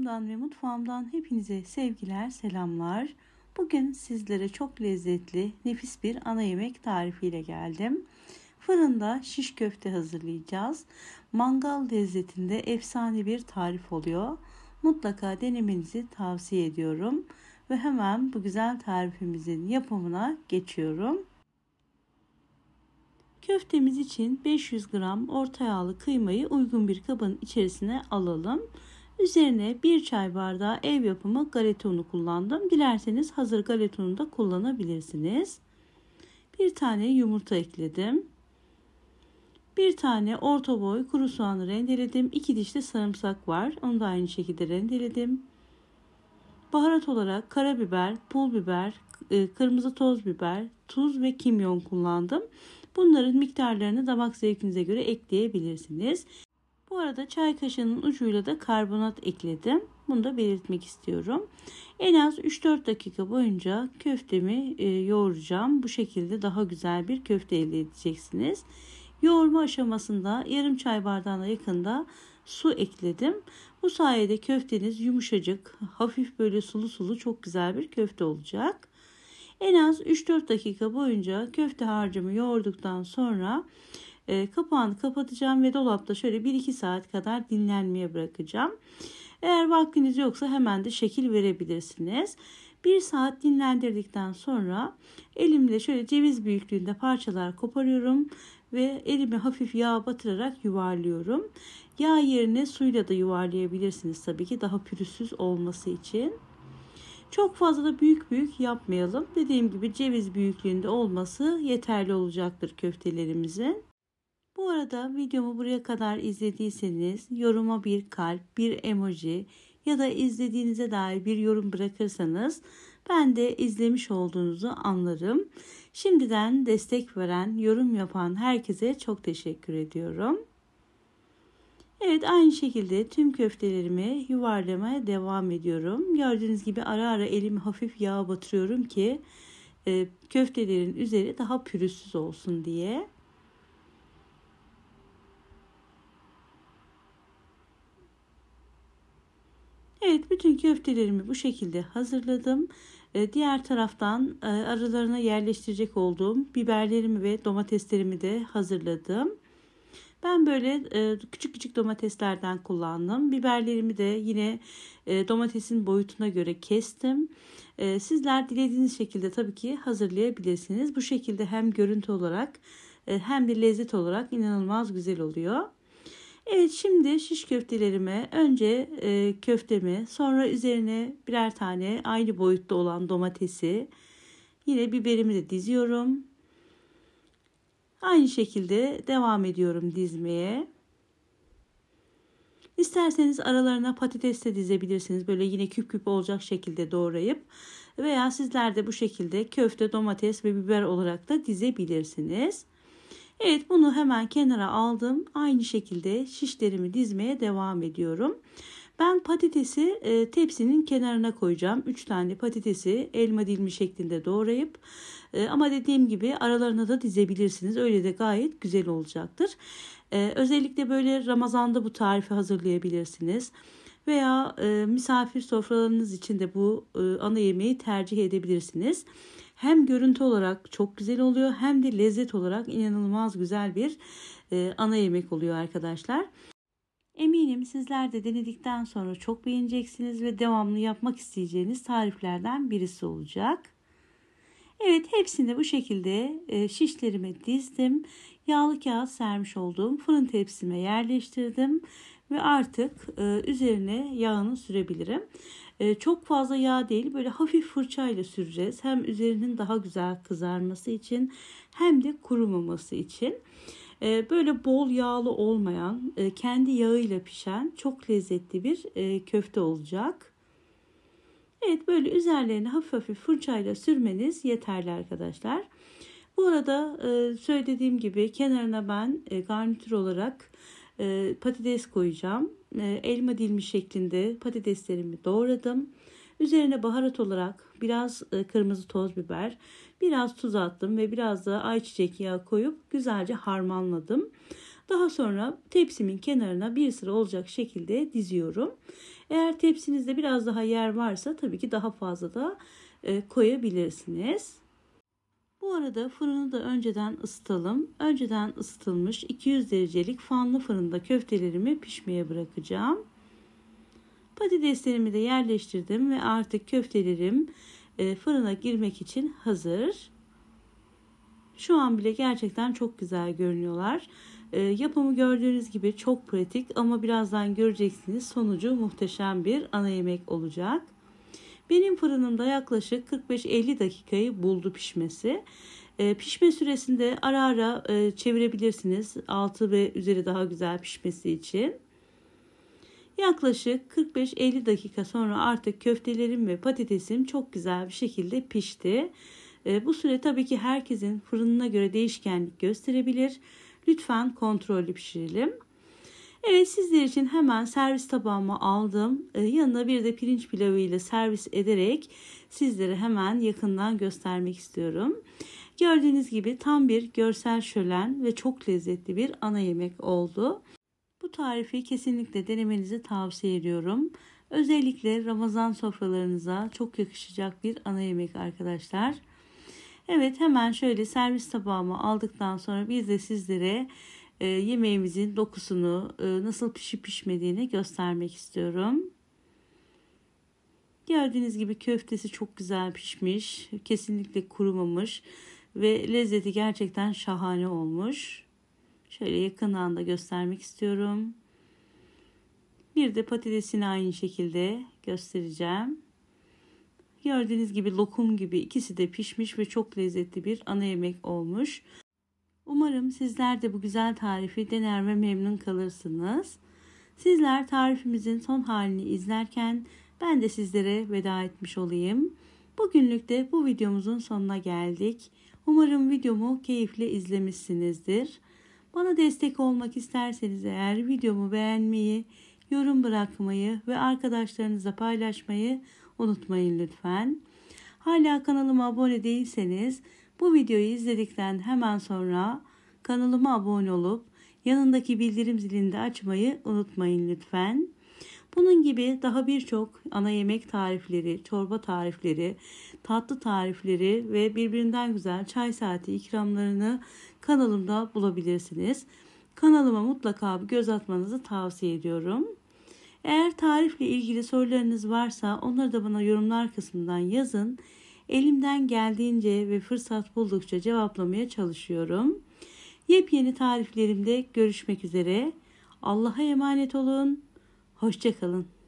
Mutfağımdan ve mutfağımdan hepinize sevgiler, selamlar. Bugün sizlere çok lezzetli, nefis bir ana yemek tarifiyle geldim. Fırında şiş köfte hazırlayacağız. Mangal lezzetinde efsane bir tarif oluyor. Mutlaka denemenizi tavsiye ediyorum ve hemen bu güzel tarifimizin yapımına geçiyorum. Köftemiz için 500 gram orta yağlı kıymayı uygun bir kabın içerisine alalım. Üzerine bir çay bardağı ev yapımı galeta unu kullandım. Dilerseniz hazır galeta unu da kullanabilirsiniz. Bir tane yumurta ekledim. Bir tane orta boy kuru soğanı rendeledim. İki diş de sarımsak var. Onu da aynı şekilde rendeledim. Baharat olarak karabiber, pul biber, e, kırmızı toz biber, tuz ve kimyon kullandım. Bunların miktarlarını damak zevkinize göre ekleyebilirsiniz. Bu arada çay kaşığının ucuyla da karbonat ekledim. Bunu da belirtmek istiyorum. En az 3-4 dakika boyunca köftemi e, yoğuracağım. Bu şekilde daha güzel bir köfte elde edeceksiniz. Yoğurma aşamasında yarım çay bardağına yakında su ekledim. Bu sayede köfteniz yumuşacık, hafif böyle sulu sulu çok güzel bir köfte olacak. En az 3-4 dakika boyunca köfte harcımı yoğurduktan sonra e, kapağını kapatacağım ve dolapta şöyle 1-2 saat kadar dinlenmeye bırakacağım. Eğer vaktiniz yoksa hemen de şekil verebilirsiniz. Bir saat dinlendirdikten sonra elimle şöyle ceviz büyüklüğünde parçalar koparıyorum ve elimi hafif yağ batırarak yuvarlıyorum. Yağ yerine suyla da yuvarlayabilirsiniz tabii ki daha pürüzsüz olması için. Çok fazla da büyük büyük yapmayalım. Dediğim gibi ceviz büyüklüğünde olması yeterli olacaktır köftelerimizin. Bu arada videomu buraya kadar izlediyseniz yoruma bir kalp, bir emoji ya da izlediğinize dair bir yorum bırakırsanız ben de izlemiş olduğunuzu anlarım. Şimdiden destek veren, yorum yapan herkese çok teşekkür ediyorum. Evet aynı şekilde tüm köftelerimi yuvarlamaya devam ediyorum. Gördüğünüz gibi ara ara elim hafif yağa batırıyorum ki e, köftelerin üzeri daha pürüzsüz olsun diye. Evet bütün köftelerimi bu şekilde hazırladım. Ee, diğer taraftan e, aralarına yerleştirecek olduğum biberlerimi ve domateslerimi de hazırladım. Ben böyle e, küçük küçük domateslerden kullandım. Biberlerimi de yine e, domatesin boyutuna göre kestim. Sizler dilediğiniz şekilde tabii ki hazırlayabilirsiniz. Bu şekilde hem görüntü olarak hem de lezzet olarak inanılmaz güzel oluyor. Evet şimdi şiş köftelerime önce e, köftemi sonra üzerine birer tane aynı boyutta olan domatesi yine biberimi de diziyorum. Aynı şekilde devam ediyorum dizmeye. İsterseniz aralarına patates de dizebilirsiniz. Böyle yine küp küp olacak şekilde doğrayıp veya sizler de bu şekilde köfte, domates ve biber olarak da dizebilirsiniz. Evet bunu hemen kenara aldım. Aynı şekilde şişlerimi dizmeye devam ediyorum. Ben patatesi e, tepsinin kenarına koyacağım. 3 tane patatesi elma dilimi şeklinde doğrayıp e, ama dediğim gibi aralarına da dizebilirsiniz. Öyle de gayet güzel olacaktır. E, özellikle böyle Ramazan'da bu tarifi hazırlayabilirsiniz veya e, misafir sofralarınız için de bu e, ana yemeği tercih edebilirsiniz. Hem görüntü olarak çok güzel oluyor hem de lezzet olarak inanılmaz güzel bir e, ana yemek oluyor arkadaşlar. Eminim sizler de denedikten sonra çok beğeneceksiniz ve devamlı yapmak isteyeceğiniz tariflerden birisi olacak. Evet hepsini de bu şekilde e, şişlerime dizdim. Yağlı kağıt sermiş olduğum fırın tepsime yerleştirdim ve artık e, üzerine yağını sürebilirim. E, çok fazla yağ değil böyle hafif fırçayla süreceğiz. Hem üzerinin daha güzel kızarması için hem de kurumaması için. E, böyle bol yağlı olmayan e, kendi yağıyla pişen çok lezzetli bir e, köfte olacak. Evet böyle üzerlerine hafif hafif fırçayla sürmeniz yeterli arkadaşlar. Bu arada e, söylediğim gibi kenarına ben e, garnitür olarak e, patates koyacağım. E, elma dilimi şeklinde patateslerimi doğradım. Üzerine baharat olarak biraz e, kırmızı toz biber, biraz tuz attım ve biraz da ayçiçek yağı koyup güzelce harmanladım. Daha sonra tepsimin kenarına bir sıra olacak şekilde diziyorum. Eğer tepsinizde biraz daha yer varsa tabii ki daha fazla da e, koyabilirsiniz. Bu arada fırını da önceden ısıtalım. Önceden ısıtılmış 200 derecelik fanlı fırında köftelerimi pişmeye bırakacağım. Patateslerimi de yerleştirdim ve artık köftelerim e, fırına girmek için hazır. Şu an bile gerçekten çok güzel görünüyorlar. E, yapımı gördüğünüz gibi çok pratik ama birazdan göreceksiniz sonucu muhteşem bir ana yemek olacak. Benim fırınımda yaklaşık 45-50 dakikayı buldu pişmesi. Ee, pişme süresinde ara ara e, çevirebilirsiniz. Altı ve üzeri daha güzel pişmesi için. Yaklaşık 45-50 dakika sonra artık köftelerim ve patatesim çok güzel bir şekilde pişti. Ee, bu süre tabii ki herkesin fırınına göre değişkenlik gösterebilir. Lütfen kontrollü pişirelim. Evet sizler için hemen servis tabağıma aldım. Ee, yanına bir de pirinç pilavı ile servis ederek sizlere hemen yakından göstermek istiyorum. Gördüğünüz gibi tam bir görsel şölen ve çok lezzetli bir ana yemek oldu. Bu tarifi kesinlikle denemenizi tavsiye ediyorum. Özellikle Ramazan sofralarınıza çok yakışacak bir ana yemek arkadaşlar. Evet hemen şöyle servis tabağıma aldıktan sonra biz de sizlere ee, yemeğimizin dokusunu e, nasıl pişip pişmediğini göstermek istiyorum. Gördüğünüz gibi köftesi çok güzel pişmiş. Kesinlikle kurumamış. Ve lezzeti gerçekten şahane olmuş. Şöyle yakından da göstermek istiyorum. Bir de patatesini aynı şekilde göstereceğim. Gördüğünüz gibi lokum gibi ikisi de pişmiş ve çok lezzetli bir ana yemek olmuş. Umarım sizler de bu güzel tarifi dener ve memnun kalırsınız. Sizler tarifimizin son halini izlerken ben de sizlere veda etmiş olayım. Bugünlük de bu videomuzun sonuna geldik. Umarım videomu keyifle izlemişsinizdir. Bana destek olmak isterseniz eğer videomu beğenmeyi, yorum bırakmayı ve arkadaşlarınıza paylaşmayı unutmayın lütfen. Hala kanalıma abone değilseniz bu videoyu izledikten hemen sonra kanalıma abone olup yanındaki bildirim zilini de açmayı unutmayın lütfen. Bunun gibi daha birçok ana yemek tarifleri, çorba tarifleri, tatlı tarifleri ve birbirinden güzel çay saati ikramlarını kanalımda bulabilirsiniz. Kanalıma mutlaka bir göz atmanızı tavsiye ediyorum. Eğer tarifle ilgili sorularınız varsa onları da bana yorumlar kısmından yazın. Elimden geldiğince ve fırsat buldukça cevaplamaya çalışıyorum. Yepyeni tariflerimde görüşmek üzere. Allah'a emanet olun. Hoşçakalın.